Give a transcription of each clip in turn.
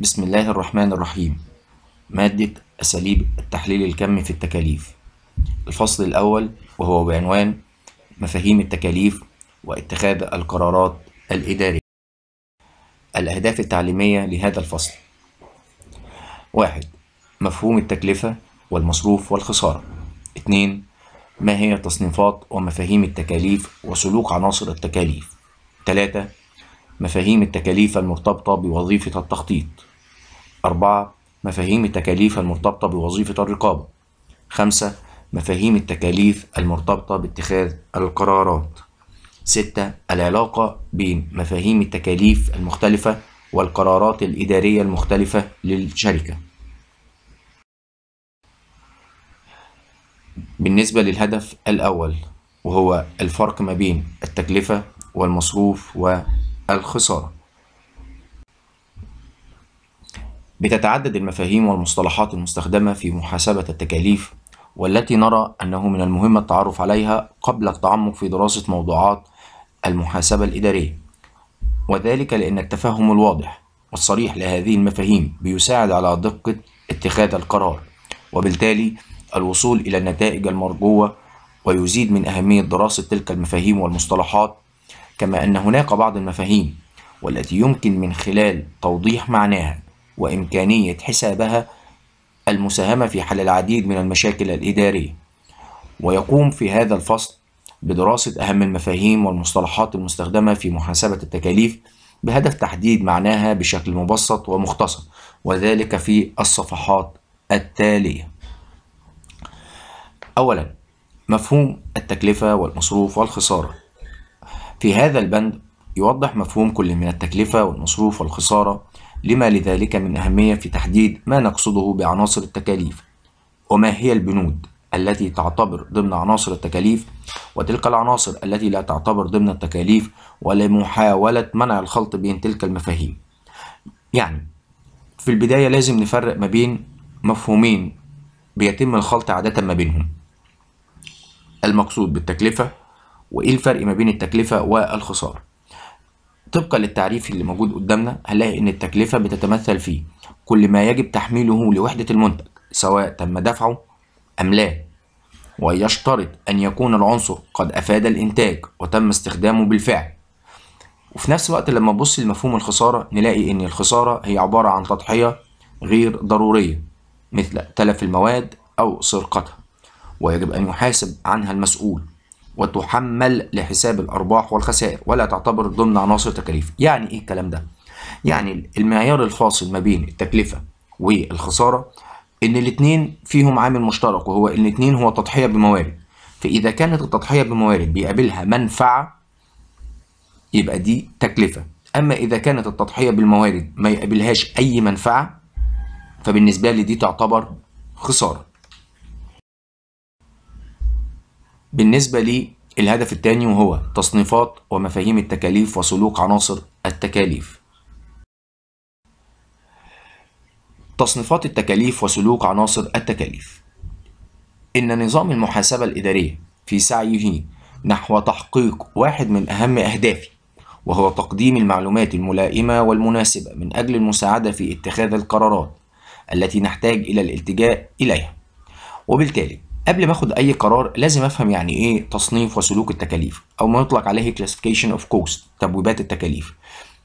بسم الله الرحمن الرحيم مادة أساليب التحليل الكمي في التكاليف الفصل الأول وهو بعنوان مفاهيم التكاليف واتخاذ القرارات الإدارية الأهداف التعليمية لهذا الفصل واحد مفهوم التكلفة والمصروف والخسارة 2 ما هي تصنيفات ومفاهيم التكاليف وسلوك عناصر التكاليف 3 مفاهيم التكاليف المرتبطة بوظيفة التخطيط أربعة مفاهيم التكاليف المرتبطة بوظيفة الرقابة خمسة مفاهيم التكاليف المرتبطة باتخاذ القرارات ستة العلاقة بين مفاهيم التكاليف المختلفة والقرارات الإدارية المختلفة للشركة بالنسبة للهدف الأول وهو الفرق ما بين التكلفة والمصروف والخسارة بتتعدد المفاهيم والمصطلحات المستخدمة في محاسبة التكاليف والتي نرى أنه من المهم التعرف عليها قبل التعمق في دراسة موضوعات المحاسبة الإدارية وذلك لأن التفهم الواضح والصريح لهذه المفاهيم بيساعد على دقة اتخاذ القرار وبالتالي الوصول إلى النتائج المرجوة ويزيد من أهمية دراسة تلك المفاهيم والمصطلحات كما أن هناك بعض المفاهيم والتي يمكن من خلال توضيح معناها وإمكانية حسابها المساهمة في حل العديد من المشاكل الإدارية ويقوم في هذا الفصل بدراسة أهم المفاهيم والمصطلحات المستخدمة في محاسبة التكاليف بهدف تحديد معناها بشكل مبسط ومختصر وذلك في الصفحات التالية أولا مفهوم التكلفة والمصروف والخسارة في هذا البند يوضح مفهوم كل من التكلفة والمصروف والخسارة لما لذلك من أهمية في تحديد ما نقصده بعناصر التكاليف وما هي البنود التي تعتبر ضمن عناصر التكاليف وتلك العناصر التي لا تعتبر ضمن التكاليف ولمحاولة منع الخلط بين تلك المفاهيم يعني في البداية لازم نفرق ما بين مفهومين بيتم الخلط عادة ما بينهم المقصود بالتكلفة وإيه الفرق ما بين التكلفة والخسارة طبقا للتعريف اللي موجود قدامنا هنلاقي ان التكلفة بتتمثل في كل ما يجب تحميله لوحدة المنتج سواء تم دفعه أم لا ويشترط أن يكون العنصر قد أفاد الإنتاج وتم استخدامه بالفعل وفي نفس الوقت لما نبص لمفهوم الخسارة نلاقي إن الخسارة هي عبارة عن تضحية غير ضرورية مثل تلف المواد أو سرقتها ويجب أن يحاسب عنها المسؤول وتحمل لحساب الأرباح والخسائر ولا تعتبر ضمن عناصر تكاليف يعني إيه الكلام ده؟ يعني المعيار الفاصل ما بين التكلفة والخسارة إن الاتنين فيهم عامل مشترك وهو إن الاتنين هو تضحية بموارد فإذا كانت التضحية بموارد بيقابلها منفعة يبقى دي تكلفة أما إذا كانت التضحية بالموارد ما يقابلهاش أي منفعة فبالنسبة لي دي تعتبر خسارة بالنسبة للهدف الثاني وهو تصنيفات ومفاهيم التكاليف وسلوك عناصر التكاليف تصنيفات التكاليف وسلوك عناصر التكاليف إن نظام المحاسبة الإدارية في سعيه نحو تحقيق واحد من أهم أهدافي وهو تقديم المعلومات الملائمة والمناسبة من أجل المساعدة في اتخاذ القرارات التي نحتاج إلى الالتجاء إليها وبالتالي قبل ما اخد اي قرار لازم افهم يعني ايه تصنيف وسلوك التكاليف او ما يطلق عليه classification اوف cost تبويبات التكاليف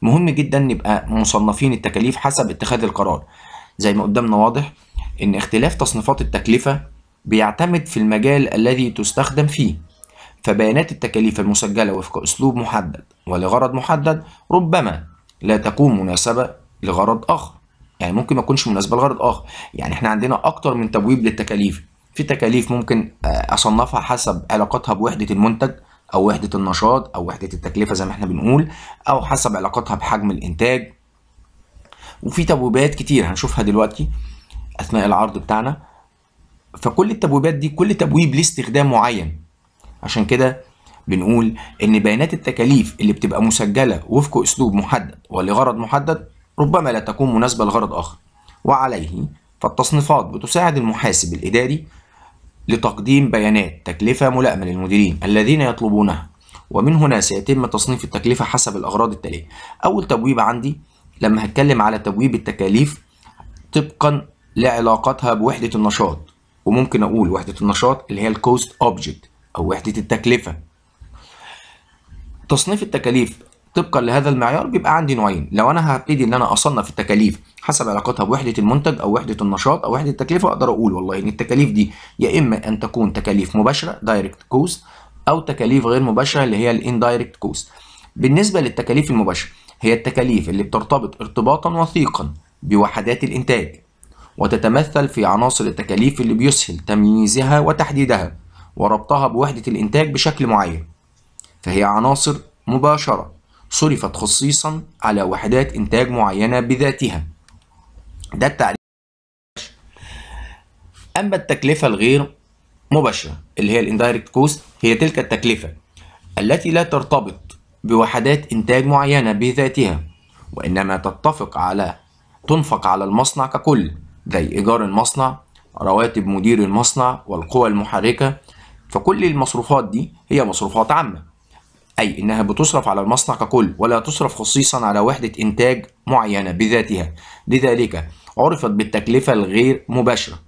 مهم جدا نبقى مصنفين التكاليف حسب اتخاذ القرار زي ما قدامنا واضح ان اختلاف تصنيفات التكلفة بيعتمد في المجال الذي تستخدم فيه فبيانات التكاليف المسجلة وفق اسلوب محدد ولغرض محدد ربما لا تكون مناسبة لغرض اخر يعني ممكن ما تكونش مناسبه لغرض اخر يعني احنا عندنا اكتر من تبويب للتكاليف في تكاليف ممكن آه، اصنفها حسب علاقتها بوحده المنتج او وحده النشاط او وحده التكلفه زي ما احنا بنقول او حسب علاقتها بحجم الانتاج وفي تبويبات كتير هنشوفها دلوقتي اثناء العرض بتاعنا فكل التبويبات دي كل تبويب ليه استخدام معين عشان كده بنقول ان بيانات التكاليف اللي بتبقى مسجله وفق اسلوب محدد ولغرض محدد ربما لا تكون مناسبه لغرض اخر وعليه فالتصنيفات بتساعد المحاسب الاداري لتقديم بيانات تكلفة ملائمة للمديرين الذين يطلبونها ومن هنا سيتم تصنيف التكلفة حسب الأغراض التالية أول تبويب عندي لما هتكلم على تبويب التكاليف طبقا لعلاقتها بوحدة النشاط وممكن أقول وحدة النشاط اللي هي الكوست أوبجكت أو وحدة التكلفة تصنيف التكاليف طبقا لهذا المعيار بيبقى عندي نوعين لو انا هبتدي ان انا اصنف التكاليف حسب علاقتها بوحده المنتج او وحده النشاط او وحده التكلفه اقدر اقول والله ان التكاليف دي يا اما ان تكون تكاليف مباشره دايركت كوست او تكاليف غير مباشره اللي هي الاندايركت كوست بالنسبه للتكاليف المباشره هي التكاليف اللي بترتبط ارتباطا وثيقا بوحدات الانتاج وتتمثل في عناصر التكاليف اللي بيسهل تمييزها وتحديدها وربطها بوحده الانتاج بشكل معين فهي عناصر مباشره صرفت خصيصا على وحدات إنتاج معينة بذاتها ده التعريف أما التكلفة الغير مباشرة اللي هي الاندايركت كوست هي تلك التكلفة التي لا ترتبط بوحدات إنتاج معينة بذاتها وإنما تتفق على تنفق على المصنع ككل زي إيجار المصنع رواتب مدير المصنع والقوى المحركة فكل المصروفات دي هي مصروفات عامة أي إنها بتصرف على المصنع ككل ولا تصرف خصيصا على وحدة إنتاج معينة بذاتها لذلك عرفت بالتكلفة الغير مباشرة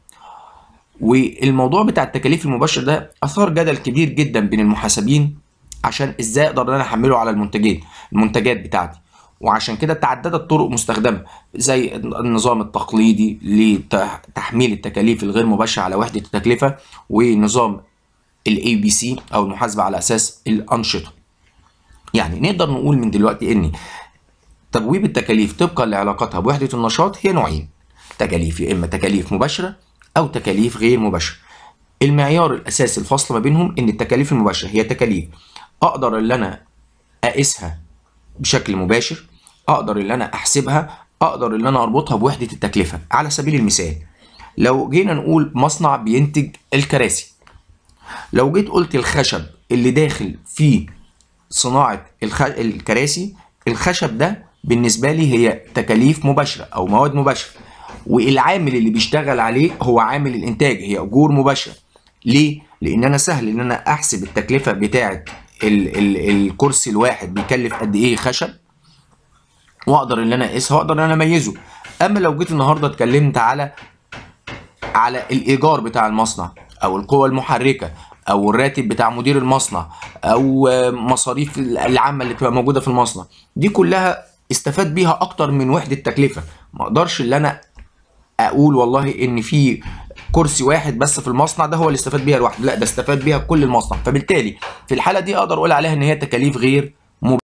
والموضوع بتاع التكاليف المباشرة ده أثار جدل كبير جدا بين المحاسبين عشان إزاي أقدر أنا أحمله على المنتجين المنتجات بتاعتي وعشان كده تعددت طرق مستخدمة زي النظام التقليدي لتحميل التكاليف الغير مباشرة على وحدة التكلفة ونظام الاي بي سي او المحاسبة على اساس الانشطة يعني نقدر نقول من دلوقتي ان تبويب التكاليف طبقا لعلاقتها بوحدة النشاط هي نوعين تكاليف يا اما تكاليف مباشرة او تكاليف غير مباشرة المعيار الاساسي الفصل ما بينهم ان التكاليف المباشرة هي تكاليف اقدر ان انا اقيسها بشكل مباشر اقدر ان انا احسبها اقدر ان انا اربطها بوحدة التكلفة على سبيل المثال لو جينا نقول مصنع بينتج الكراسي لو جيت قلت الخشب اللي داخل فيه صناعه الخ... الكراسي الخشب ده بالنسبه لي هي تكاليف مباشره او مواد مباشره والعامل اللي بيشتغل عليه هو عامل الانتاج هي اجور مباشره ليه لان انا سهل ان انا احسب التكلفه بتاعه ال... ال... الكرسي الواحد بيكلف قد ايه خشب واقدر ان انا اقيسها واقدر ان انا اميزه اما لو جيت النهارده اتكلمت على على الايجار بتاع المصنع او القوه المحركه او الراتب بتاع مدير المصنع او مصاريف العامه اللي بتبقى موجوده في المصنع دي كلها استفاد بيها اكتر من وحده تكلفه ما اقدرش اللي انا اقول والله ان في كرسي واحد بس في المصنع ده هو اللي استفاد بيها لوحده لا ده استفاد بيها كل المصنع فبالتالي في الحاله دي اقدر اقول عليها ان هي تكاليف غير مباشره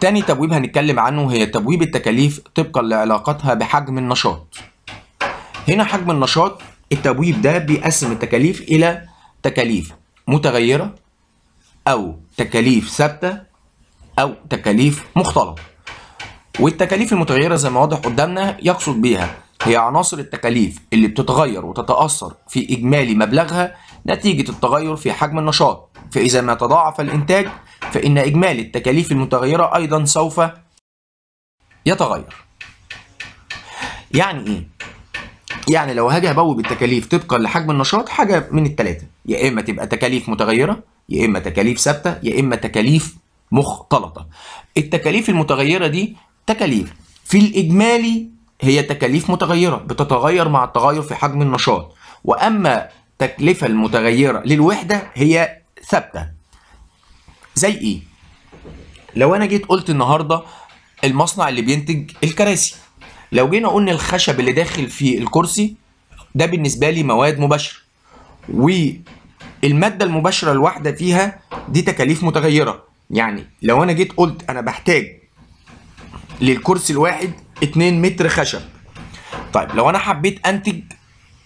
تاني تبويب هنتكلم عنه هي تبويب التكاليف طبقا لعلاقتها بحجم النشاط هنا حجم النشاط التبويب ده بيقسم التكاليف إلى تكاليف متغيرة أو تكاليف ثابتة أو تكاليف مختلطة والتكاليف المتغيرة زي ما واضح قدامنا يقصد بيها هي عناصر التكاليف اللي بتتغير وتتأثر في إجمالي مبلغها نتيجة التغير في حجم النشاط فإذا ما تضاعف الإنتاج فإن إجمالي التكاليف المتغيرة أيضا سوف يتغير يعني إيه؟ يعني لو هاجي ابوب التكاليف طبقا لحجم النشاط حاجه من الثلاثه يا اما تبقى تكاليف متغيره يا اما تكاليف ثابته يا اما تكاليف مختلطه التكاليف المتغيره دي تكاليف في الاجمالي هي تكاليف متغيره بتتغير مع التغير في حجم النشاط واما التكلفه المتغيره للوحده هي ثابته زي ايه لو انا جيت قلت النهارده المصنع اللي بينتج الكراسي لو جينا قلنا الخشب اللي داخل في الكرسي ده بالنسبه لي مواد مباشره والماده المباشره الواحده فيها دي تكاليف متغيره يعني لو انا جيت قلت انا بحتاج للكرسي الواحد 2 متر خشب طيب لو انا حبيت انتج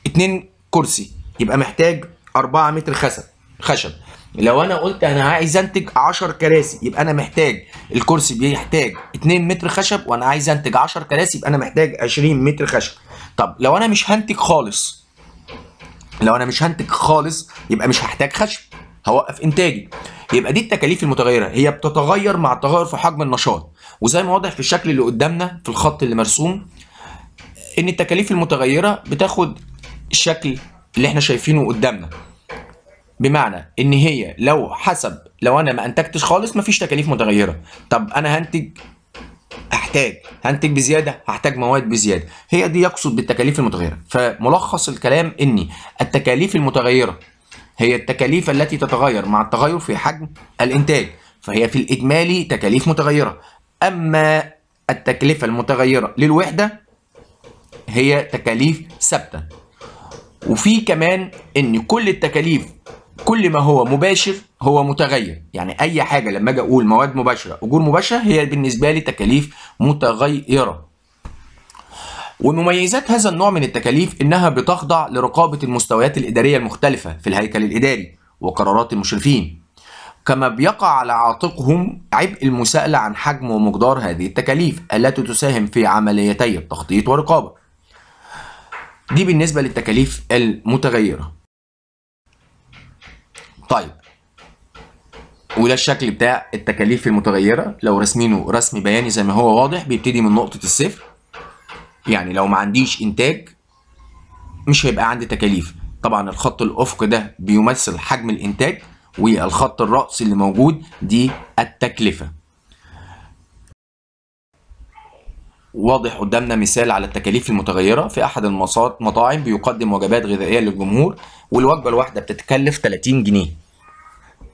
2 كرسي يبقى محتاج 4 متر خشب خشب لو انا قلت انا عايز انتج 10 كراسي يبقى انا محتاج الكرسي بيحتاج 2 متر خشب وانا عايز انتج 10 كراسي يبقى انا محتاج 20 متر خشب طب لو انا مش هنتج خالص لو انا مش هنتج خالص يبقى مش هحتاج خشب هوقف انتاجي يبقى دي التكاليف المتغيره هي بتتغير مع التغير في حجم النشاط وزي ما واضح في الشكل اللي قدامنا في الخط اللي مرسوم ان التكاليف المتغيره بتاخد الشكل اللي احنا شايفينه قدامنا بمعنى ان هي لو حسب لو انا ما انتجتش خالص مفيش تكاليف متغيره طب انا هنتج احتاج هنتج بزياده هحتاج مواد بزياده هي دي يقصد بالتكاليف المتغيره فملخص الكلام ان التكاليف المتغيره هي التكاليف التي تتغير مع التغير في حجم الانتاج فهي في الاجمالي تكاليف متغيره اما التكلفه المتغيره للوحده هي تكاليف ثابته وفي كمان ان كل التكاليف كل ما هو مباشر هو متغير يعني اي حاجه لما اجي اقول مواد مباشره اجور مباشره هي بالنسبه لي تكاليف متغيره ومميزات هذا النوع من التكاليف انها بتخضع لرقابه المستويات الاداريه المختلفه في الهيكل الاداري وقرارات المشرفين كما بيقع على عاتقهم عبء المساءله عن حجم ومقدار هذه التكاليف التي تساهم في عمليتي التخطيط والرقابه دي بالنسبه للتكاليف المتغيره طيب وده الشكل بتاع التكاليف المتغيره لو رسمينه رسم بياني زي ما هو واضح بيبتدي من نقطه الصفر يعني لو ما عنديش انتاج مش هيبقى عندي تكاليف طبعا الخط الافق ده بيمثل حجم الانتاج والخط الراسي اللي موجود دي التكلفه واضح قدامنا مثال على التكاليف المتغيرة في أحد المطاعم بيقدم وجبات غذائية للجمهور والوجبة الواحدة بتتكلف 30 جنيه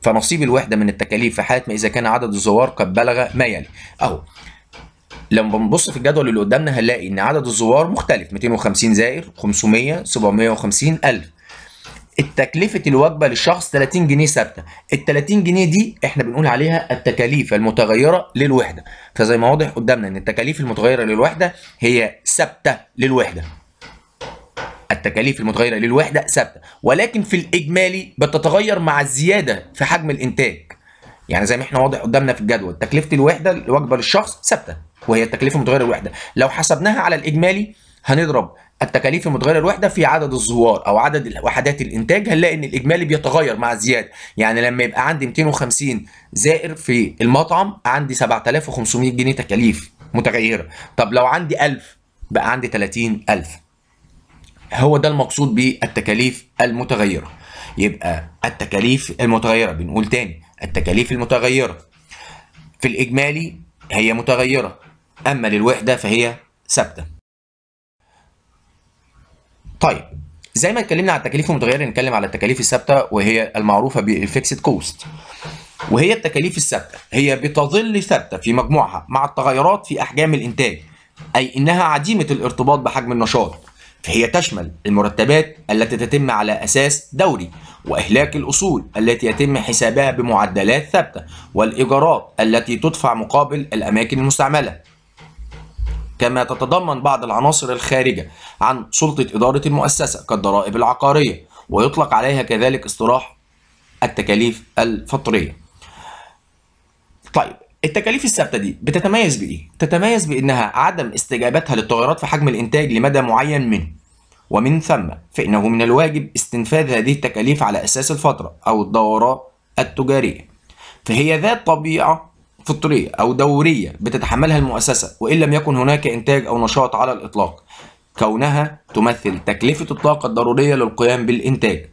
فنصيب الوحدة من التكاليف في حالة ما إذا كان عدد الزوار قد بلغ ما يلي أهو لما بنبص في الجدول اللي قدامنا هنلاقي ان عدد الزوار مختلف 250 زائر 500 750 الف التكلفة الوجبة للشخص 30 جنيه ثابتة ال 30 جنيه دي احنا بنقول عليها التكاليف المتغيرة للوحدة فزي ما واضح قدامنا ان التكاليف المتغيرة للوحدة هي ثابتة للوحدة التكاليف المتغيرة للوحدة ثابتة ولكن في الإجمالي بتتغير مع الزيادة في حجم الإنتاج يعني زي ما احنا واضح قدامنا في الجدول تكلفة الوحدة الوجبة للشخص ثابتة وهي التكلفة المتغيرة للوحدة لو حسبناها على الإجمالي هنضرب التكاليف المتغيره الوحده في عدد الزوار او عدد وحدات الانتاج هنلاقي ان الاجمالي بيتغير مع الزياده يعني لما يبقى عندي 250 زائر في المطعم عندي 7500 جنيه تكاليف متغيره طب لو عندي 1000 بقى عندي 30000 هو ده المقصود بالتكاليف المتغيره يبقى التكاليف المتغيره بنقول تاني التكاليف المتغيره في الاجمالي هي متغيره اما للوحده فهي ثابته طيب زي ما اتكلمنا على التكاليف المتغيره نتكلم على التكاليف الثابته وهي المعروفه بالفيكسد كوست وهي التكاليف الثابته هي بتظل ثابته في مجموعها مع التغيرات في احجام الانتاج اي انها عديمه الارتباط بحجم النشاط فهي تشمل المرتبات التي تتم على اساس دوري واهلاك الاصول التي يتم حسابها بمعدلات ثابته والايجارات التي تدفع مقابل الاماكن المستعمله كما تتضمن بعض العناصر الخارجة عن سلطة إدارة المؤسسة كالضرائب العقارية ويطلق عليها كذلك اصطلاح التكاليف الفطرية طيب التكاليف الثابته دي بتتميز بايه؟ تتميز بانها عدم استجابتها للتغيرات في حجم الانتاج لمدى معين منه ومن ثم فانه من الواجب استنفاذ هذه التكاليف على اساس الفتره او الدوره التجاريه فهي ذات طبيعه فطرية أو دورية بتتحملها المؤسسة وإن لم يكن هناك إنتاج أو نشاط على الإطلاق كونها تمثل تكلفة الطاقة الضرورية للقيام بالإنتاج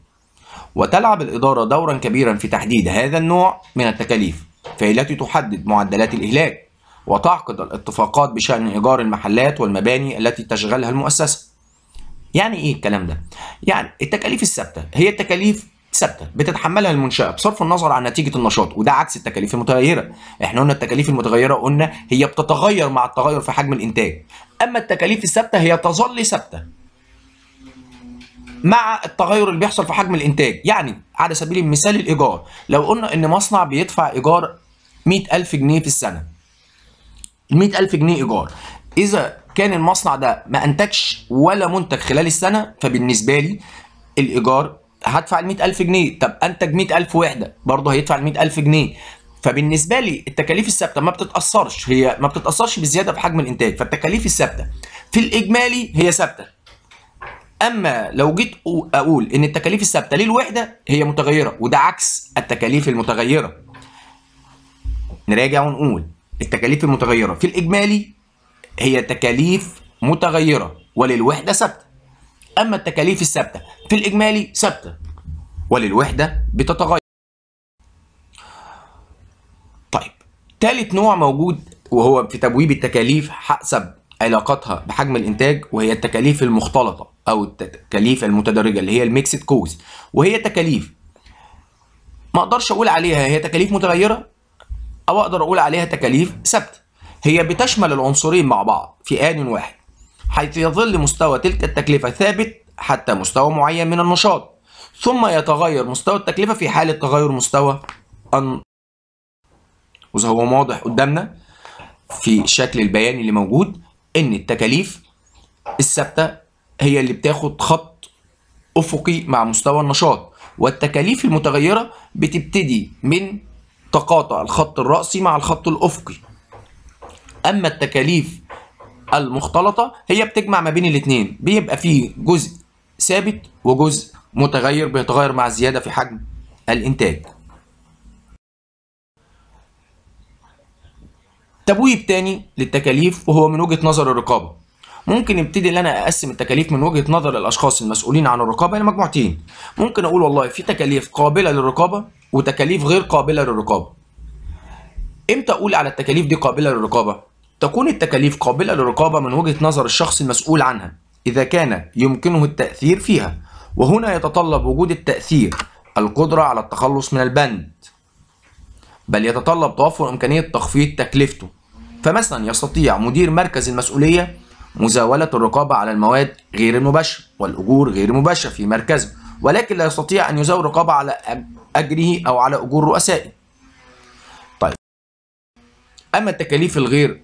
وتلعب الإدارة دورا كبيرا في تحديد هذا النوع من التكاليف فهي التي تحدد معدلات الإهلاك وتعقد الاتفاقات بشأن إيجار المحلات والمباني التي تشغلها المؤسسة يعني إيه الكلام ده؟ يعني التكاليف الثابتة هي التكاليف ثابته بتتحملها المنشاه بصرف النظر عن نتيجه النشاط وده عكس التكاليف المتغيره احنا قلنا التكاليف المتغيره قلنا هي بتتغير مع التغير في حجم الانتاج اما التكاليف الثابته هي تظل ثابته مع التغير اللي بيحصل في حجم الانتاج يعني على سبيل المثال الايجار لو قلنا ان مصنع بيدفع ايجار 100000 جنيه في السنه 100000 جنيه ايجار اذا كان المصنع ده ما انتجش ولا منتج خلال السنه فبالنسبه لي الايجار هدفع ال 100000 جنيه طب انتج 100000 وحده برضه هيدفع ال 100000 جنيه فبالنسبه لي التكاليف الثابته ما بتتاثرش هي ما بتتاثرش بزياده في حجم الانتاج فالتكاليف الثابته في الاجمالي هي ثابته اما لو جيت اقول ان التكاليف الثابته للوحده هي متغيره وده عكس التكاليف المتغيره نراجع ونقول التكاليف المتغيره في الاجمالي هي تكاليف متغيره وللوحده ثابته اما التكاليف الثابته في الاجمالي ثابته وللوحده بتتغير طيب ثالث نوع موجود وهو في تبويب التكاليف حسب علاقتها بحجم الانتاج وهي التكاليف المختلطه او التكاليف المتدرجه اللي هي الميكسد كوز وهي تكاليف ما اقدرش اقول عليها هي تكاليف متغيره او اقدر اقول عليها تكاليف ثابته هي بتشمل العنصرين مع بعض في ان واحد حيث يظل مستوى تلك التكلفة ثابت حتى مستوى معين من النشاط ثم يتغير مستوى التكلفة في حالة تغير مستوى الن... وزي هو واضح قدامنا في شكل البيان اللي موجود ان التكاليف الثابتة هي اللي بتاخد خط افقي مع مستوى النشاط والتكاليف المتغيرة بتبتدي من تقاطع الخط الرأسي مع الخط الأفقي أما التكاليف المختلطه هي بتجمع ما بين الاثنين بيبقى فيه جزء ثابت وجزء متغير بيتغير مع الزياده في حجم الانتاج تبويب تاني للتكاليف وهو من وجهه نظر الرقابه ممكن ابتدي ان انا اقسم التكاليف من وجهه نظر الاشخاص المسؤولين عن الرقابه لمجموعتين يعني ممكن اقول والله في تكاليف قابله للرقابه وتكاليف غير قابله للرقابه امتى اقول على التكاليف دي قابله للرقابه تكون التكاليف قابلة للرقابة من وجهة نظر الشخص المسؤول عنها إذا كان يمكنه التأثير فيها وهنا يتطلب وجود التأثير القدرة على التخلص من البند بل يتطلب توفر إمكانية تخفيض تكلفته فمثلا يستطيع مدير مركز المسؤولية مزاولة الرقابة على المواد غير المباشرة والأجور غير المباشرة في مركزه ولكن لا يستطيع أن يزاول الرقابة على أجره أو على أجور رؤسائه طيب أما التكاليف الغير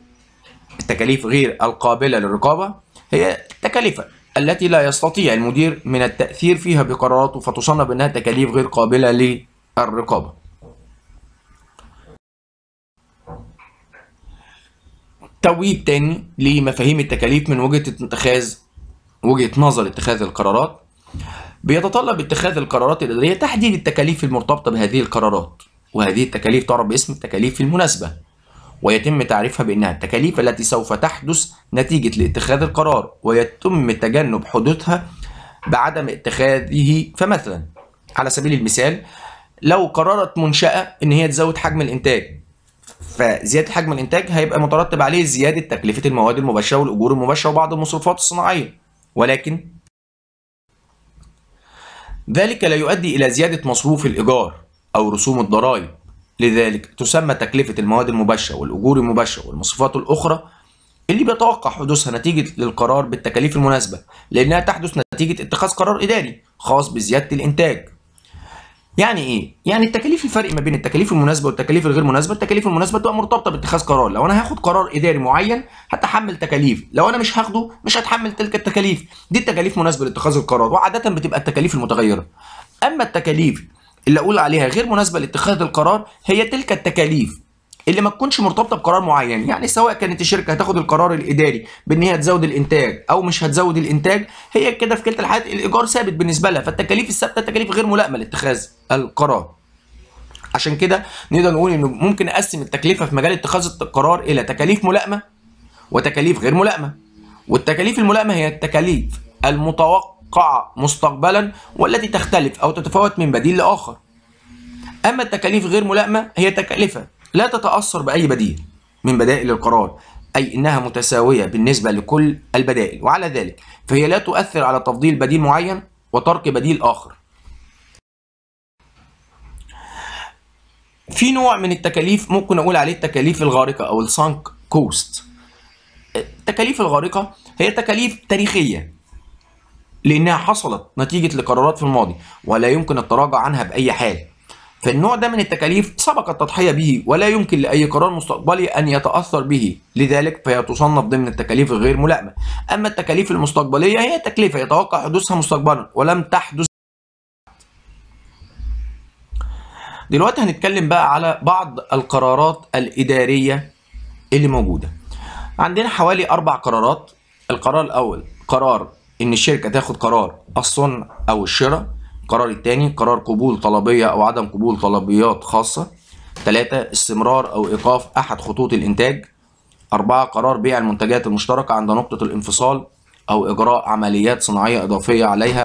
التكاليف غير القابلة للرقابة هي تكاليف التي لا يستطيع المدير من التأثير فيها بقراراته فتصنف أنها تكاليف غير قابلة للرقابة تويب تاني لمفاهيم التكاليف من وجهة اتخاذ وجهة نظر اتخاذ القرارات بيتطلب اتخاذ القرارات الإدارية تحديد التكاليف المرتبطة بهذه القرارات وهذه التكاليف تعرف باسم التكاليف المناسبة ويتم تعريفها بأنها التكاليف التي سوف تحدث نتيجة لاتخاذ القرار ويتم تجنب حدوثها بعدم اتخاذه فمثلا على سبيل المثال لو قررت منشأة إن هي تزود حجم الإنتاج فزيادة حجم الإنتاج هيبقى مترتب عليه زيادة تكلفة المواد المباشرة والأجور المباشرة وبعض المصروفات الصناعية ولكن ذلك لا يؤدي إلى زيادة مصروف الإيجار أو رسوم الضرائب لذلك تسمى تكلفة المواد المباشرة والأجور المباشرة والمصروفات الأخرى اللي بيتوقع حدوثها نتيجة للقرار بالتكاليف المناسبة لأنها تحدث نتيجة اتخاذ قرار إداري خاص بزيادة الإنتاج يعني ايه؟ يعني التكاليف الفرق ما بين التكاليف المناسبه والتكاليف الغير مناسبه، التكاليف المناسبه تبقى مرتبطه باتخاذ قرار، لو انا هاخد قرار اداري معين هتحمل تكاليف، لو انا مش هاخده مش هتحمل تلك التكاليف، دي التكاليف مناسبه لاتخاذ القرار وعاده بتبقى التكاليف المتغيره. اما التكاليف اللي اقول عليها غير مناسبه لاتخاذ القرار هي تلك التكاليف اللي ما تكونش مرتبطه بقرار معين يعني سواء كانت الشركه هتاخد القرار الاداري بان هي تزود الانتاج او مش هتزود الانتاج هي كده في كلتا الحالات الايجار ثابت بالنسبه لها فالتكاليف الثابته تكاليف غير ملائمه لاتخاذ القرار عشان كده نقدر نقول انه ممكن اقسم التكلفه في مجال اتخاذ القرار الى تكاليف ملائمه وتكاليف غير ملائمه والتكاليف الملائمه هي التكاليف المتوقعه المتوقعة مستقبلا والتي تختلف أو تتفاوت من بديل لآخر أما التكاليف غير ملائمة هي تكلفة لا تتأثر بأي بديل من بدائل القرار أي إنها متساوية بالنسبة لكل البدائل وعلى ذلك فهي لا تؤثر على تفضيل بديل معين وترك بديل آخر في نوع من التكاليف ممكن أقول عليه التكاليف الغارقة أو السانك كوست التكاليف الغارقة هي تكاليف تاريخية لانها حصلت نتيجه لقرارات في الماضي ولا يمكن التراجع عنها باي حال فالنوع ده من التكاليف سبق التضحيه به ولا يمكن لاي قرار مستقبلي ان يتاثر به لذلك فهي تصنف ضمن التكاليف الغير ملائمه اما التكاليف المستقبليه هي تكلفه يتوقع حدوثها مستقبلا ولم تحدث دلوقتي هنتكلم بقى على بعض القرارات الاداريه اللي موجوده عندنا حوالي اربع قرارات القرار الاول قرار ان الشركه تاخد قرار الصنع او الشراء القرار الثاني قرار قبول طلبيه او عدم قبول طلبيات خاصه ثلاثة استمرار أو إيقاف أحد خطوط الإنتاج أربعة قرار بيع المنتجات المشتركة عند نقطة الانفصال أو إجراء عمليات صناعية إضافية عليها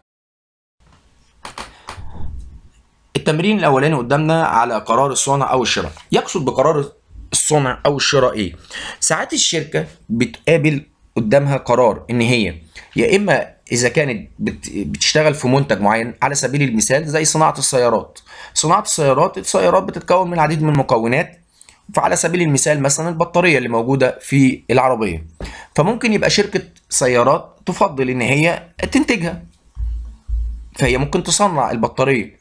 التمرين الأولاني قدامنا على قرار الصنع أو الشراء يقصد بقرار الصنع أو الشراء إيه؟ ساعات الشركة بتقابل قدامها قرار إن هي يا اما اذا كانت بتشتغل في منتج معين على سبيل المثال زي صناعه السيارات صناعه السيارات السيارات بتتكون من العديد من المكونات فعلى سبيل المثال مثلا البطاريه اللي موجوده في العربيه فممكن يبقى شركه سيارات تفضل ان هي تنتجها فهي ممكن تصنع البطاريه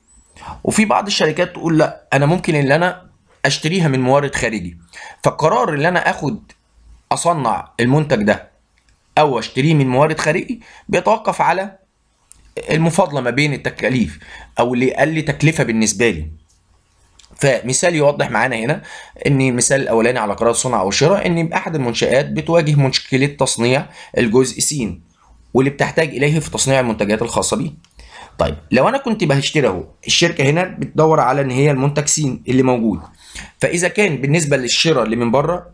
وفي بعض الشركات تقول لا انا ممكن ان انا اشتريها من مورد خارجي فالقرار اللي انا اخد اصنع المنتج ده او اشتريه من موارد خارجي بيتوقف على المفاضله ما بين التكاليف او اللي لي تكلفه بالنسبه لي فمثال يوضح معانا هنا ان المثال الاولاني على قرار صنع او شراء ان احد المنشات بتواجه مشكله تصنيع الجزء س واللي بتحتاج اليه في تصنيع المنتجات الخاصه بيه طيب لو انا كنت بهشتري اهو الشركه هنا بتدور على ان هي المنتج س اللي موجود فاذا كان بالنسبه للشراء اللي من بره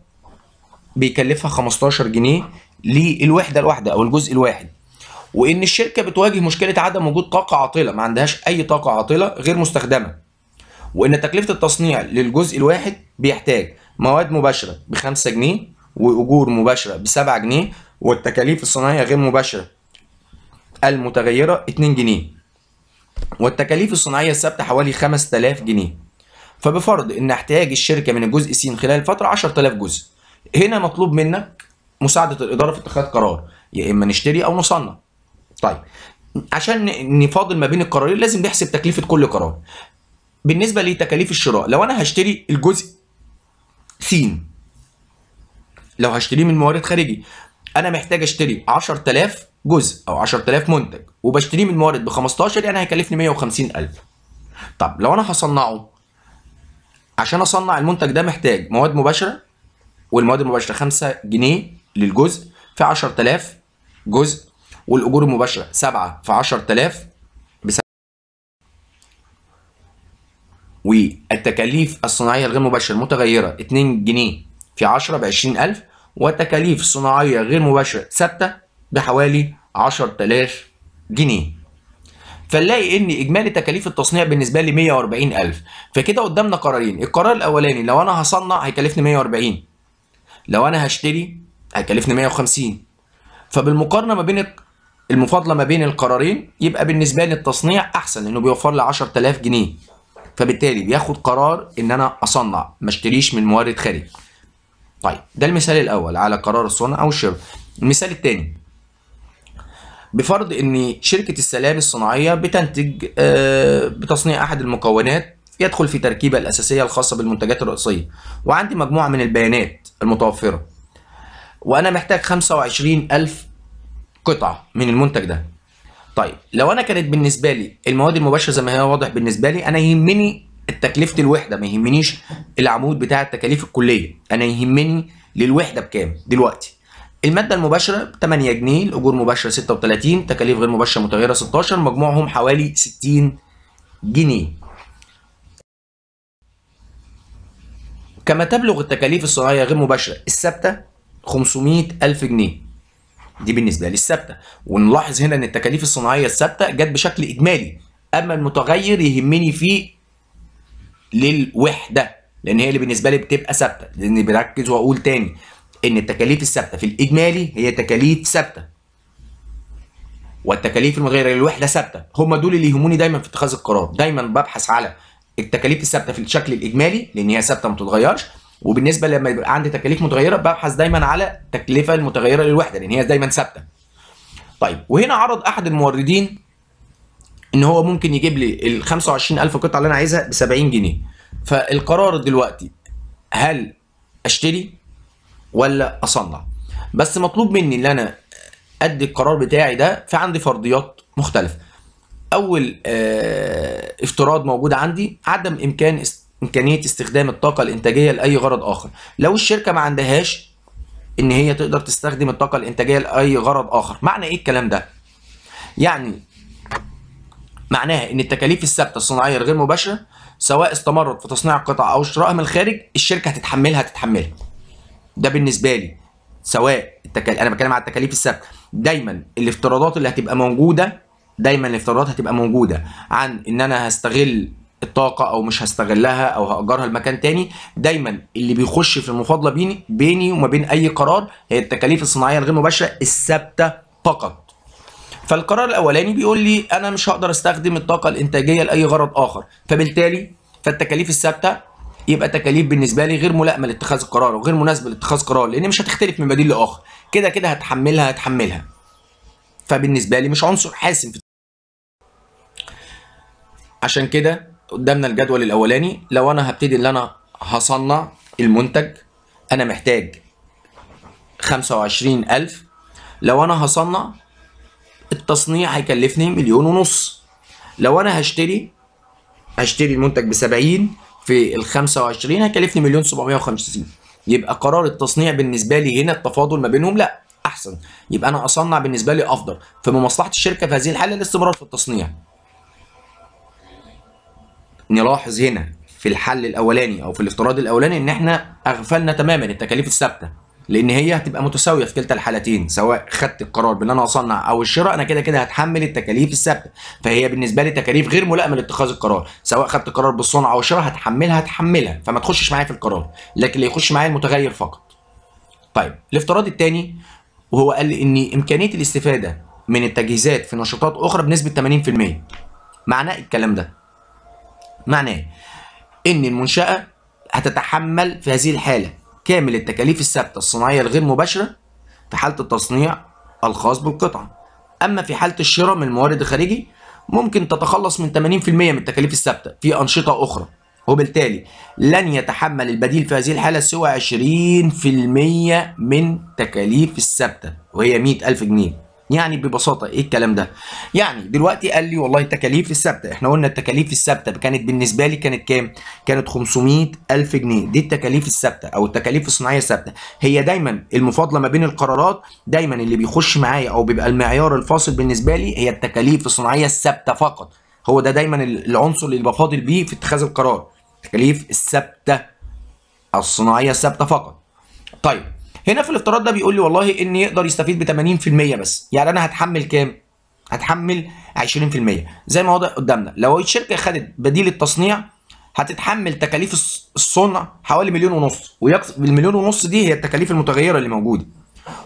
بيكلفها 15 جنيه للوحده الواحده او الجزء الواحد وان الشركه بتواجه مشكله عدم وجود طاقه عاطله ما عندهاش اي طاقه عاطله غير مستخدمه وان تكلفه التصنيع للجزء الواحد بيحتاج مواد مباشره ب 5 جنيه واجور مباشره ب 7 جنيه والتكاليف الصناعيه غير مباشره المتغيره 2 جنيه والتكاليف الصناعيه الثابته حوالي 5000 جنيه فبفرض ان احتياج الشركه من الجزء س خلال فتره 10000 جزء هنا مطلوب منك مساعده الاداره في اتخاذ قرار يا اما نشتري او نصنع طيب عشان نفاضل ما بين القرارين لازم نحسب تكلفه كل قرار بالنسبه لتكاليف الشراء لو انا هشتري الجزء س لو هشتريه من موارد خارجي انا محتاج اشتري 10000 جزء او 10000 منتج وبشتريه من موارد ب 15 يعني هيكلفني 150000 طب لو انا هصنعه عشان اصنع المنتج ده محتاج مواد مباشره والمواد المباشره 5 جنيه للجزء في 10000 جزء والاجور المباشره 7 في 10000 والتكاليف الصناعيه الغير مباشره المتغيره 2 جنيه في 10 ب 20000 وتكاليف صناعيه غير مباشره ثابته بحوالي 10000 جنيه فنلاقي ان اجمالي تكاليف التصنيع بالنسبه لي 140000 فكده قدامنا قرارين القرار الاولاني لو انا هصنع هيكلفني 140 لو انا هشتري هيكلفني 150 فبالمقارنه ما بين المفاضله ما بين القرارين يبقى بالنسبه لي التصنيع احسن لانه بيوفر لي 10000 جنيه فبالتالي بياخد قرار ان انا اصنع ما اشتريش من مورد خارجي طيب ده المثال الاول على قرار الصنع او الشراء المثال الثاني بفرض ان شركه السلام الصناعيه بتنتج آه، بتصنيع احد المكونات يدخل في تركيبه الاساسيه الخاصه بالمنتجات الرئيسيه وعندي مجموعه من البيانات المتوفره وانا محتاج 25000 قطعه من المنتج ده طيب لو انا كانت بالنسبه لي المواد المباشره زي ما هي واضح بالنسبه لي انا يهمني تكلفه الوحده ما يهمنيش العمود بتاع التكاليف الكليه انا يهمني للوحده بكام دلوقتي الماده المباشره 8 جنيه الاجور مباشره 36 تكاليف غير مباشره متغيره 16 مجموعهم حوالي 60 جنيه كما تبلغ التكاليف الصناعيه غير مباشره الثابته 500 ألف جنيه دي بالنسبة للثابتة ونلاحظ هنا أن التكاليف الصناعية الثابتة جت بشكل إجمالي أما المتغير يهمني فيه للوحدة لأن هي اللي بالنسبة لي بتبقى ثابتة لان بركز وأقول تاني إن التكاليف الثابتة في الإجمالي هي تكاليف ثابتة والتكاليف المغيره للوحده ثابته هم دول اللي يهموني دايما في اتخاذ القرار دايما ببحث على التكاليف الثابته في الشكل الاجمالي لان هي ثابته ما بتتغيرش وبالنسبه لما يبقى عندي تكاليف متغيره ببحث دايما على التكلفه المتغيره للوحده لان هي دايما ثابته. طيب وهنا عرض احد الموردين ان هو ممكن يجيب لي ال 25000 قطعه اللي انا عايزها ب 70 جنيه. فالقرار دلوقتي هل اشتري ولا اصنع؟ بس مطلوب مني ان انا ادي القرار بتاعي ده في عندي فرضيات مختلفه. اول اه افتراض موجود عندي عدم امكان است... امكانيه استخدام الطاقه الانتاجيه لاي غرض اخر لو الشركه ما عندهاش ان هي تقدر تستخدم الطاقه الانتاجيه لاي غرض اخر معنى ايه الكلام ده يعني معناها ان التكاليف الثابته الصناعيه الغير مباشره سواء استمرت في تصنيع القطع او شرائها من الخارج الشركه هتتحملها هتتحملها ده بالنسبه لي سواء التكاليف انا بتكلم على التكاليف الثابته دايما الافتراضات اللي هتبقى موجوده دايما الافتراضات هتبقى موجوده عن ان انا هستغل الطاقه او مش هستغلها او هاجرها لمكان تاني دايما اللي بيخش في المفاضله بيني بيني وما بين اي قرار هي التكاليف الصناعيه الغير مباشره الثابته فقط فالقرار الاولاني بيقول لي انا مش هقدر استخدم الطاقه الانتاجيه لاي غرض اخر فبالتالي فالتكاليف الثابته يبقى تكاليف بالنسبه لي غير ملائمه لاتخاذ القرار وغير مناسبه لاتخاذ قرار لان مش هتختلف من بديل لاخر كده كده هتحملها هتحملها فبالنسبه لي مش عنصر حاسم في عشان كده قدامنا الجدول الاولاني لو انا هبتدي ان انا هصنع المنتج انا محتاج 25000 لو انا هصنع التصنيع هيكلفني مليون ونص لو انا هشتري هشتري المنتج ب 70 في ال 25 هيكلفني مليون 750 يبقى قرار التصنيع بالنسبه لي هنا التفاضل ما بينهم لا احسن يبقى انا اصنع بالنسبه لي افضل فمن مصلحه الشركه في هذه الحاله الاستمرار في التصنيع نلاحظ هنا في الحل الاولاني او في الافتراض الاولاني ان احنا اغفلنا تماما التكاليف الثابته لان هي هتبقى متساويه في كلتا الحالتين سواء خدت القرار بان انا اصنع او الشراء انا كده كده هتحمل التكاليف الثابته فهي بالنسبه لي تكاليف غير ملائمه لاتخاذ القرار سواء خدت قرار بالصنع او الشراء هتحملها هتحملها فما تخشش معايا في القرار لكن اللي يخش معايا المتغير فقط طيب الافتراض الثاني وهو قال ان امكانيه الاستفاده من التجهيزات في نشاطات اخرى بنسبه 80% معناه الكلام ده معناه ان المنشاه هتتحمل في هذه الحاله كامل التكاليف الثابته الصناعيه الغير مباشره في حاله التصنيع الخاص بالقطعه اما في حاله الشراء من الموارد الخارجي ممكن تتخلص من 80% من التكاليف الثابته في انشطه اخرى وبالتالي لن يتحمل البديل في هذه الحالة سوى 20% من تكاليف الثابتة وهي 100000 جنيه يعني ببساطه ايه الكلام ده يعني دلوقتي قال لي والله التكاليف الثابته احنا قلنا التكاليف الثابته كانت بالنسبه لي كانت كام كانت 500 الف جنيه دي التكاليف الثابته او التكاليف الصناعيه الثابته هي دايما المفاضله ما بين القرارات دايما اللي بيخش معايا او بيبقى المعيار الفاصل بالنسبه لي هي التكاليف الصناعيه الثابته فقط هو ده دا دايما العنصر اللي بفاضل بيه في اتخاذ القرار التكاليف الثابته الصناعيه الثابته فقط طيب هنا في الافتراض ده بيقول لي والله ان يقدر يستفيد ب 80% بس يعني انا هتحمل كام هتحمل 20% زي ما واضح قدامنا لو الشركه خدت بديل التصنيع هتتحمل تكاليف الصنع حوالي مليون ونص ويقصد المليون ونص دي هي التكاليف المتغيره اللي موجوده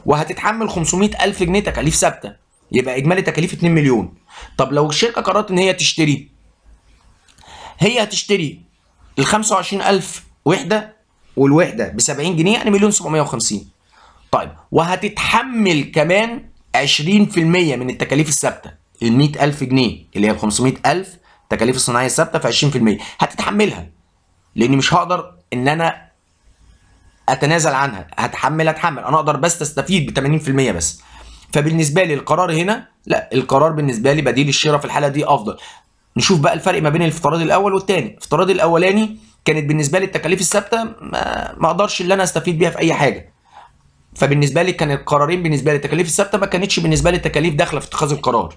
وهتتحمل 500 الف جنيه تكاليف ثابته يبقى اجمالي تكاليف 2 مليون طب لو الشركه قررت ان هي تشتري هي هتشتري ال 25000 وحده والوحده ب 70 جنيه يعني مليون 750 طيب وهتتحمل كمان 20% من التكاليف الثابته ال 100000 جنيه اللي هي ال 500000 تكاليف الصناعيه الثابته في 20% هتتحملها لاني مش هقدر ان انا اتنازل عنها هتحمل هتحمل انا اقدر بس استفيد ب 80% بس فبالنسبه لي القرار هنا لا القرار بالنسبه لي بديل الشراء في الحاله دي افضل نشوف بقى الفرق ما بين الافتراض الاول والثاني الافتراض الاولاني كانت بالنسبه لي التكاليف الثابته ما اقدرش ان انا استفيد بيها في اي حاجه فبالنسبه لي كان القرارين بالنسبه لي التكاليف الثابته ما كانتش بالنسبه لي تكاليف داخله في اتخاذ القرار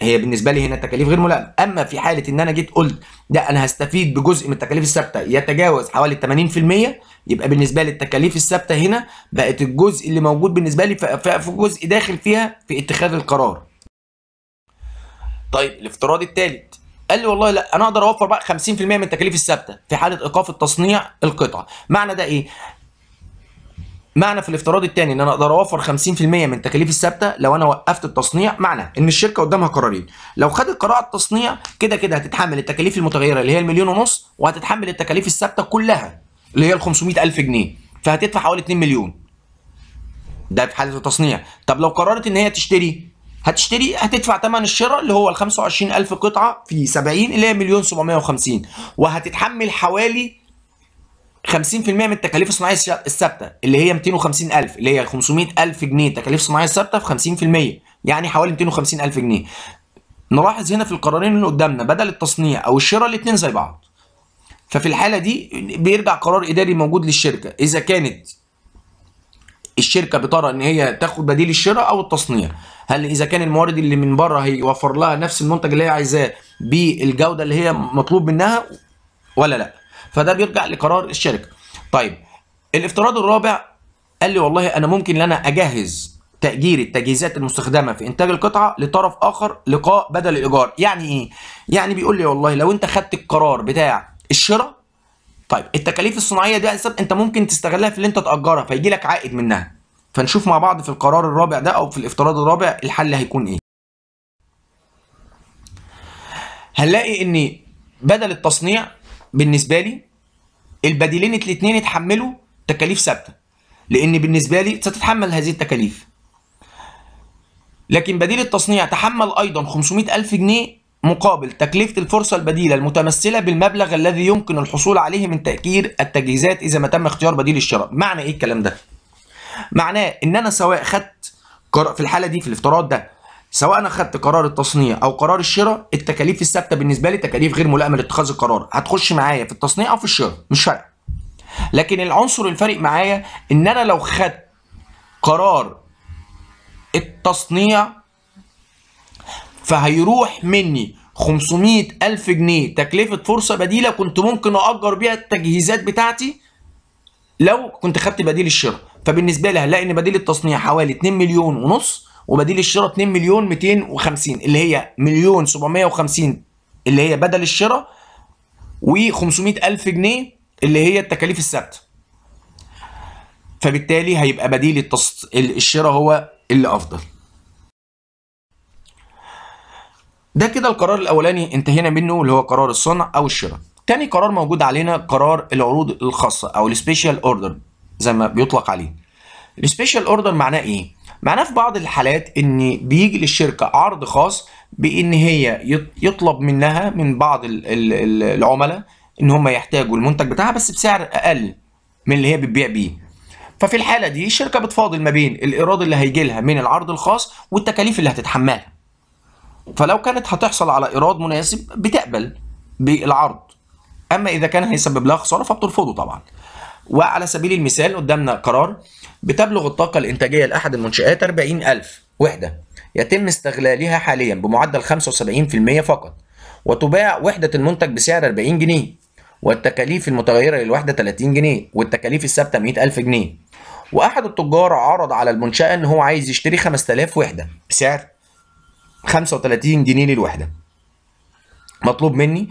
هي بالنسبه لي هنا تكاليف غير ملائمه اما في حاله ان انا جيت قلت ده انا هستفيد بجزء من التكاليف الثابته يتجاوز حوالي 80% يبقى بالنسبه لي التكاليف الثابته هنا بقت الجزء اللي موجود بالنسبه لي في جزء داخل فيها في اتخاذ القرار طيب الافتراض التالي قال لي والله لا انا اقدر اوفر بقى 50% من التكاليف الثابته في حاله ايقاف التصنيع القطعه معنى ده ايه معنى في الافتراض الثاني ان انا اقدر اوفر 50% من التكاليف الثابته لو انا وقفت التصنيع معنى ان الشركه قدامها قرارين لو خدت قرار على التصنيع كده كده هتتحمل التكاليف المتغيره اللي هي المليون ونص وهتتحمل التكاليف الثابته كلها اللي هي ال 500000 جنيه فهتدفع حوالي 2 مليون ده في حاله التصنيع طب لو قررت ان هي تشتري هتشتري هتدفع ثمن الشراء اللي هو ال 25000 قطعه في 70 اللي هي مليون 750 وهتتحمل حوالي 50% من التكاليف الصناعيه الثابته اللي هي 250000 اللي هي 500000 جنيه تكاليف صناعيه ثابته في 50% يعني حوالي 250000 جنيه نلاحظ هنا في القرارين اللي قدامنا بدل التصنيع او الشراء الاثنين زي بعض ففي الحاله دي بيرجع قرار اداري موجود للشركه اذا كانت الشركه بترى ان هي تاخد بديل الشراء او التصنيع هل اذا كان المورد اللي من بره هيوفر لها نفس المنتج اللي هي عايزاه بالجوده اللي هي مطلوب منها ولا لا فده بيرجع لقرار الشركه طيب الافتراض الرابع قال لي والله انا ممكن ان انا اجهز تاجير التجهيزات المستخدمه في انتاج القطعه لطرف اخر لقاء بدل الايجار يعني ايه يعني بيقول لي والله لو انت خدت القرار بتاع الشراء طيب التكاليف الصناعيه دي يا انت ممكن تستغلها في اللي انت تاجرها فيجي لك عائد منها فنشوف مع بعض في القرار الرابع ده او في الافتراض الرابع الحل هيكون ايه هنلاقي ان بدل التصنيع بالنسبه لي البديلين الاثنين اتحملوا تكاليف ثابته لان بالنسبه لي ستتحمل هذه التكاليف لكن بديل التصنيع تحمل ايضا 500000 جنيه مقابل تكلفة الفرصة البديلة المتمثلة بالمبلغ الذي يمكن الحصول عليه من تأجير التجهيزات إذا ما تم اختيار بديل الشراء معنى إيه الكلام ده؟ معناه إن أنا سواء خدت في الحالة دي في الافتراض ده سواء انا خدت قرار التصنيع او قرار الشراء التكاليف الثابته بالنسبه لي تكاليف غير ملائمه لاتخاذ القرار هتخش معايا في التصنيع او في الشراء مش فارقه لكن العنصر الفارق معايا ان انا لو خدت قرار التصنيع فهيروح مني 500 ألف جنيه تكلفة فرصة بديلة كنت ممكن أأجر بيها التجهيزات بتاعتي لو كنت خدت بديل الشراء فبالنسبة لي هنلاقي إن بديل التصنيع حوالي 2 مليون ونص وبديل الشراء 2 مليون 250 اللي هي مليون 750 اللي هي بدل الشراء و500 ألف جنيه اللي هي التكاليف الثابتة فبالتالي هيبقى بديل التص... الشراء هو اللي أفضل ده كده القرار الاولاني انتهينا منه اللي هو قرار الصنع او الشراء تاني قرار موجود علينا قرار العروض الخاصه او السبيشال اوردر زي ما بيطلق عليه السبيشال اوردر معناه ايه معناه في بعض الحالات ان بيجي للشركه عرض خاص بان هي يطلب منها من بعض العملاء ان هم يحتاجوا المنتج بتاعها بس بسعر اقل من اللي هي بتبيع بيه ففي الحاله دي الشركه بتفاضل ما بين الايراد اللي هيجي لها من العرض الخاص والتكاليف اللي هتتحملها فلو كانت هتحصل على ايراد مناسب بتقبل بالعرض اما اذا كان هيسبب لها خساره فبترفضه طبعا وعلى سبيل المثال قدامنا قرار بتبلغ الطاقه الانتاجيه لاحد المنشات 40000 وحده يتم استغلالها حاليا بمعدل 75% فقط وتباع وحده المنتج بسعر 40 جنيه والتكاليف المتغيره للوحده 30 جنيه والتكاليف الثابته 100000 جنيه واحد التجار عرض على المنشاه ان هو عايز يشتري 5000 وحده بسعر 35 جنيه للوحده مطلوب مني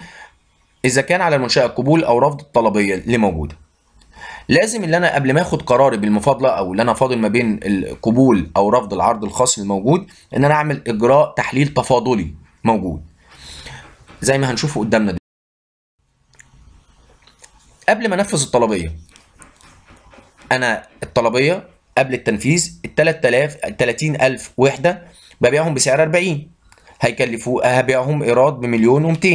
اذا كان على المنشاه قبول او رفض الطلبيه اللي موجوده لازم ان انا قبل ما اخد قراري بالمفاضله او اللي انا فاضل ما بين القبول او رفض العرض الخاص الموجود ان انا اعمل اجراء تحليل تفاضلي موجود زي ما هنشوفه قدامنا دي. قبل ما انفذ الطلبيه انا الطلبيه قبل التنفيذ ال 3000 30000 وحده ببيعهم بسعر 40 هيكلفوا هبيعهم ايراد بمليون و200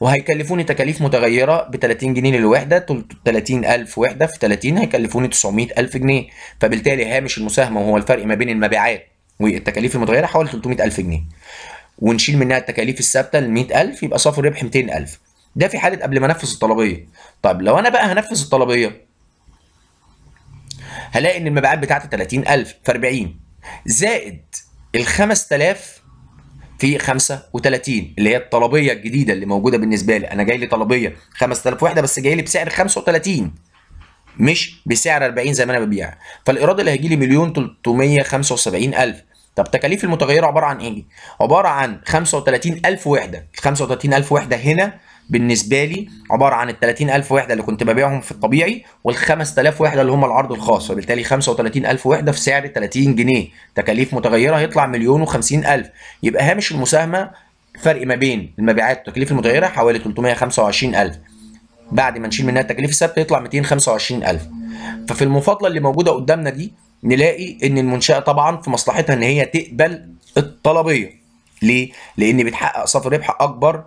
وهيكلفوني تكاليف متغيره ب 30 جنيه للوحده 30000 وحده في 30 هيكلفوني 900000 جنيه فبالتالي هامش المساهمه وهو الفرق ما بين المبيعات والتكاليف المتغيره حوالي 300000 جنيه ونشيل منها التكاليف الثابته ال 100000 يبقى صافي الربح 200000 ده في حاله قبل ما انفذ الطلبيه طب لو انا بقى هنفذ الطلبيه هلاقي ان المبيعات بتاعتي 30000 ف 40 زائد ال 5000 في 35 اللي هي الطلبيه الجديده اللي موجوده بالنسبه لي انا جاي لي طلبيه 5000 وحده بس جاي لي بسعر 35 مش بسعر 40 زي ما انا ببيع فالايراد اللي هيجي لي مليون 375 الف طب تكاليف المتغيره عباره عن ايه عباره عن 35000 وحده ال 35000 وحده هنا بالنسبه لي عباره عن ال 30000 وحده اللي كنت ببيعهم في الطبيعي وال 5000 وحده اللي هم العرض الخاص فبالتالي 35000 وحده في سعر 30 جنيه تكاليف متغيره هيطلع مليون و50000 يبقى هامش المساهمه فرق ما بين المبيعات والتكاليف المتغيره حوالي 325000 بعد ما نشيل منها التكاليف الثابته يطلع 225000 ففي المفاضله اللي موجوده قدامنا دي نلاقي ان المنشاه طبعا في مصلحتها ان هي تقبل الطلبيه ليه؟ لان بتحقق صافي ربح اكبر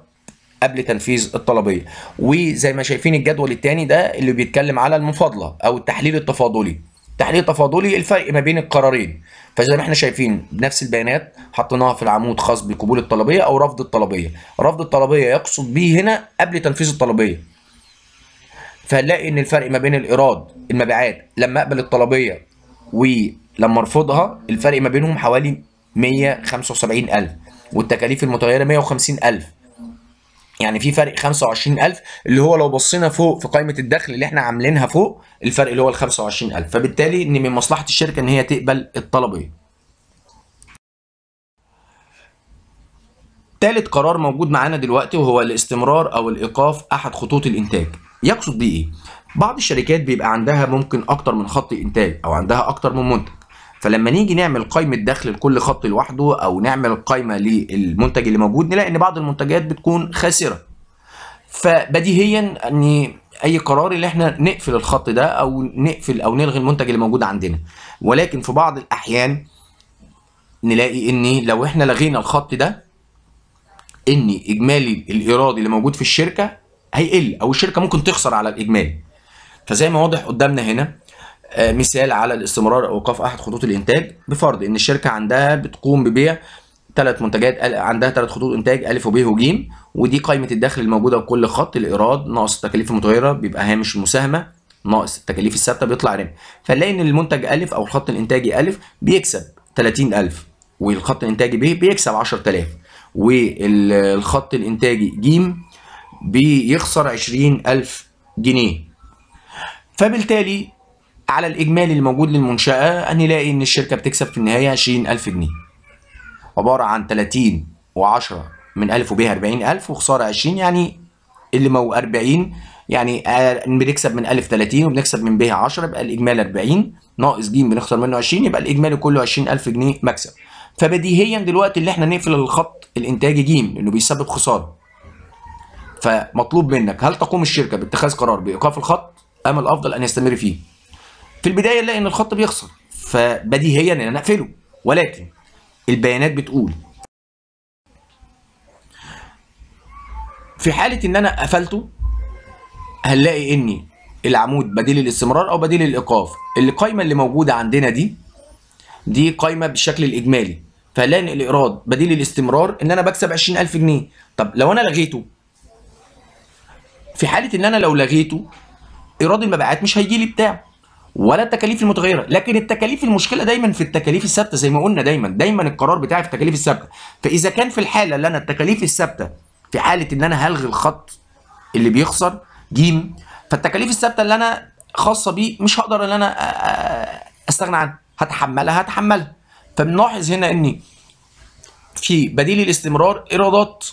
قبل تنفيذ الطلبيه وزي ما شايفين الجدول الثاني ده اللي بيتكلم على المفاضله او التحليل التفاضلي تحليل تفاضلي الفرق ما بين القرارين فزي ما احنا شايفين بنفس البيانات حطيناها في العمود خاص بقبول الطلبيه او رفض الطلبيه رفض الطلبيه يقصد به هنا قبل تنفيذ الطلبيه فهنلاقي ان الفرق ما بين الايراد المبيعات لما اقبل الطلبيه ولما ارفضها الفرق ما بينهم حوالي 175000 والتكاليف المتغيره 150000 يعني في فرق 25000 اللي هو لو بصينا فوق في قائمه الدخل اللي احنا عاملينها فوق الفرق اللي هو ال 25000 فبالتالي ان من مصلحه الشركه ان هي تقبل الطلبيه ثالث قرار موجود معانا دلوقتي وهو الاستمرار او الايقاف احد خطوط الانتاج يقصد بيه ايه بعض الشركات بيبقى عندها ممكن اكتر من خط انتاج او عندها اكتر من منتج فلما نيجي نعمل قائمه دخل لكل خط لوحده او نعمل قائمه للمنتج اللي موجود نلاقي ان بعض المنتجات بتكون خاسره فبديهيا ان اي قرار اللي احنا نقفل الخط ده او نقفل او نلغي المنتج اللي موجود عندنا ولكن في بعض الاحيان نلاقي ان لو احنا لغينا الخط ده ان اجمالي الايراد اللي موجود في الشركه هيقل او الشركه ممكن تخسر على الاجمالي فزي ما واضح قدامنا هنا آه، مثال على الاستمرار او ايقاف احد خطوط الانتاج بفرض ان الشركه عندها بتقوم ببيع ثلاث منتجات آه، عندها ثلاث خطوط انتاج الف وب وج ودي قائمه الدخل الموجوده بكل خط الايراد ناقص التكاليف المتغيره بيبقى هامش المساهمه ناقص التكاليف الثابته بيطلع ربح فنلاقي ان المنتج الف او الخط الانتاجي الف بيكسب 30000 والخط الانتاجي ب بيكسب 10000 والخط الانتاجي ج بيخسر 20000 جنيه فبالتالي على الإجمالي الموجود للمنشأة هنلاقي إن الشركة بتكسب في النهاية 20000 جنيه عبارة عن 30 و10 من 1000 وبيها 40000 وخسارة 20 يعني اللي مو 40 يعني آه، بنكسب من 1000 30 وبنكسب من بيها 10 يبقى الإجمال 40 ناقص ج بنخسر منه 20 يبقى الإجمالي كله 20000 جنيه مكسب فبديهيا دلوقتي اللي احنا نقفل الخط الإنتاجي ج لأنه بيسبب خسارة فمطلوب منك هل تقوم الشركة باتخاذ قرار بإيقاف الخط أم الأفضل أن يستمر فيه؟ في البدايه نلاقي ان الخط بيخسر فبديهيا ان انا اقفله ولكن البيانات بتقول في حاله ان انا قفلته هنلاقي ان العمود بديل الاستمرار او بديل الايقاف القايمه اللي موجوده عندنا دي دي قايمه بالشكل الاجمالي فهنلاقي ان الايراد بديل الاستمرار ان انا بكسب 20000 جنيه طب لو انا لغيته في حاله ان انا لو لغيته ايراد المبيعات مش هيجي لي بتاعه ولا التكاليف المتغيره لكن التكاليف المشكله دايما في التكاليف الثابته زي ما قلنا دايما دايما القرار بتاعي في التكاليف الثابته فاذا كان في الحاله اللي انا التكاليف الثابته في حاله ان انا هلغي الخط اللي بيخسر ج فالتكاليف الثابته اللي انا خاصه بيه مش هقدر ان انا استغنى عنها هتحملها هتحملها فبنلاحظ هنا ان في بديل الاستمرار ايرادات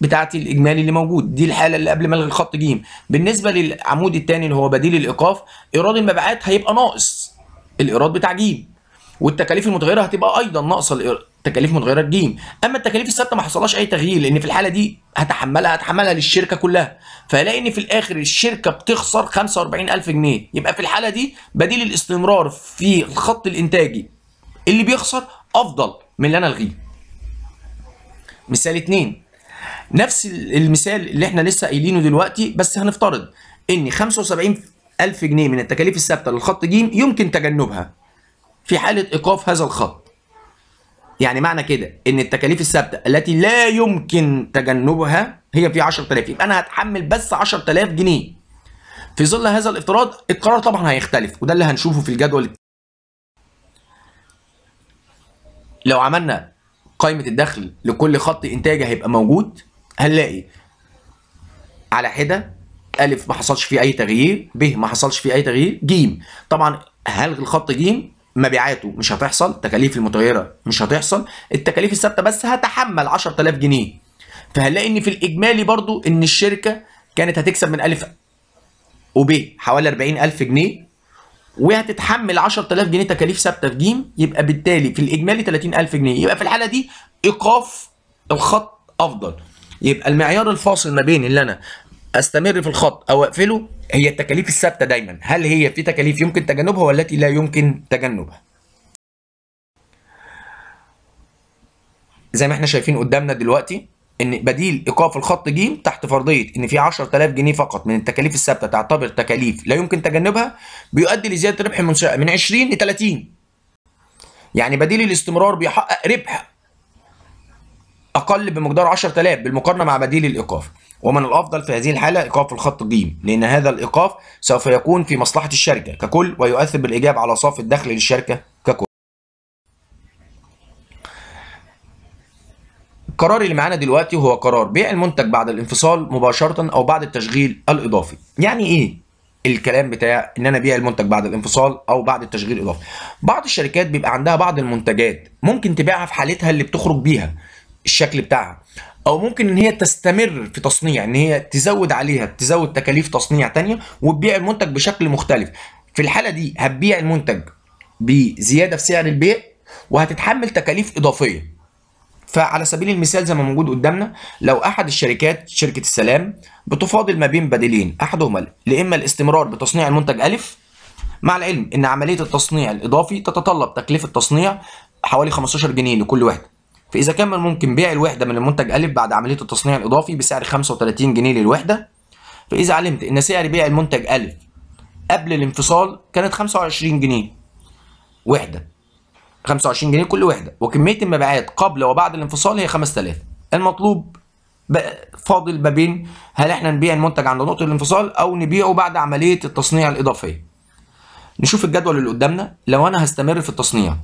بتاعتي الاجمالي اللي موجود دي الحاله اللي قبل ما الغي خط ج بالنسبه للعمود الثاني اللي هو بديل الايقاف ايراد المبيعات هيبقى ناقص الايراد بتاع ج والتكاليف المتغيره هتبقى ايضا ناقصه تكاليف متغيره ج اما التكاليف الثابته ما حصلهاش اي تغيير لان في الحاله دي هتحملها هتحملها للشركه كلها فهلاقي ان في الاخر الشركه بتخسر 45000 جنيه يبقى في الحاله دي بديل الاستمرار في الخط الانتاجي اللي بيخسر افضل من اللي انا الغيه مثال 2 نفس المثال اللي احنا لسه قايلينه دلوقتي بس هنفترض ان 75000 جنيه من التكاليف الثابته للخط ج يمكن تجنبها في حاله ايقاف هذا الخط يعني معنى كده ان التكاليف الثابته التي لا يمكن تجنبها هي في 10000 يبقى انا هتحمل بس 10000 جنيه في ظل هذا الافتراض القرار طبعا هيختلف وده اللي هنشوفه في الجدول لو عملنا قائمه الدخل لكل خط انتاج هيبقى موجود هنلاقي على حده الف ما حصلش فيه اي تغيير ب ما حصلش فيه اي تغيير ج طبعا هلغي الخط ج مبيعاته مش هتحصل تكاليف المتغيره مش هتحصل التكاليف الثابته بس هتحمل 10000 جنيه فهنلاقي ان في الاجمالي برضو ان الشركه كانت هتكسب من الف وب حوالي 40000 جنيه وهتتحمل 10000 جنيه تكاليف ثابته في جيم يبقى بالتالي في الاجمالي 30000 جنيه يبقى في الحاله دي ايقاف الخط افضل يبقى المعيار الفاصل ما بين اللي انا استمر في الخط او اقفله هي التكاليف الثابته دايما هل هي في تكاليف يمكن تجنبها والتي لا يمكن تجنبها زي ما احنا شايفين قدامنا دلوقتي ان بديل ايقاف الخط ج تحت فرضيه ان في 10000 جنيه فقط من التكاليف الثابته تعتبر تكاليف لا يمكن تجنبها بيؤدي لزياده ربح المنشاه من 20 ل 30 يعني بديل الاستمرار بيحقق ربح اقل بمقدار 10000 بالمقارنه مع بديل الايقاف ومن الافضل في هذه الحاله ايقاف الخط ج لان هذا الايقاف سوف يكون في مصلحه الشركه ككل ويؤثر بالايجاب على صافي الدخل للشركه القرار اللي معانا دلوقتي هو قرار بيع المنتج بعد الانفصال مباشره او بعد التشغيل الاضافي يعني ايه الكلام بتاع ان انا ابيع المنتج بعد الانفصال او بعد التشغيل الاضافي بعض الشركات بيبقى عندها بعض المنتجات ممكن تبيعها في حالتها اللي بتخرج بيها الشكل بتاعها او ممكن ان هي تستمر في تصنيع ان هي تزود عليها تزود تكاليف تصنيع تانية وتبيع المنتج بشكل مختلف في الحاله دي هتبيع المنتج بزياده في سعر البيع وهتتحمل تكاليف اضافيه فعلى سبيل المثال زي ما موجود قدامنا لو احد الشركات شركه السلام بتفاضل ما بين بديلين احدهما لا اما الاستمرار بتصنيع المنتج الف مع العلم ان عمليه التصنيع الاضافي تتطلب تكلفه تصنيع حوالي 15 جنيه لكل وحده فاذا كان من ممكن بيع الوحده من المنتج الف بعد عمليه التصنيع الاضافي بسعر 35 جنيه للوحده فاذا علمت ان سعر بيع المنتج الف قبل الانفصال كانت 25 جنيه وحده 25 جنيه كل وحده وكميه المبيعات قبل وبعد الانفصال هي 5000 المطلوب فاضل ما بين هل احنا نبيع المنتج عند نقطه الانفصال او نبيعه بعد عمليه التصنيع الاضافيه نشوف الجدول اللي قدامنا لو انا هستمر في التصنيع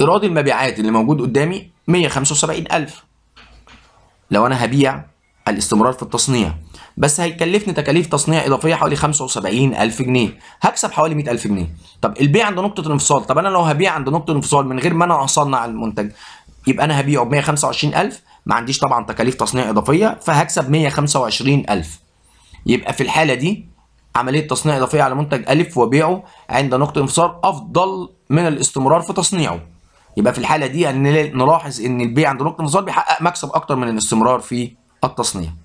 ايراد المبيعات اللي موجود قدامي 175000 لو انا هبيع الاستمرار في التصنيع بس هيكلفني تكاليف تصنيع اضافيه حوالي 75000 جنيه هكسب حوالي 100000 جنيه طب البيع عند نقطه الانفصال طب انا لو هبيع عند نقطه الانفصال من غير ما انا اصنع المنتج يبقى انا هبيعه ب 125000 ما عنديش طبعا تكاليف تصنيع اضافيه فهكسب 125000 يبقى في الحاله دي عمليه تصنيع اضافيه على منتج الف وبيعه عند نقطه انفصال افضل من الاستمرار في تصنيعه يبقى في الحاله دي نلاحظ ان البيع عند نقطه انفصال بيحقق مكسب اكتر من الاستمرار في التصنيع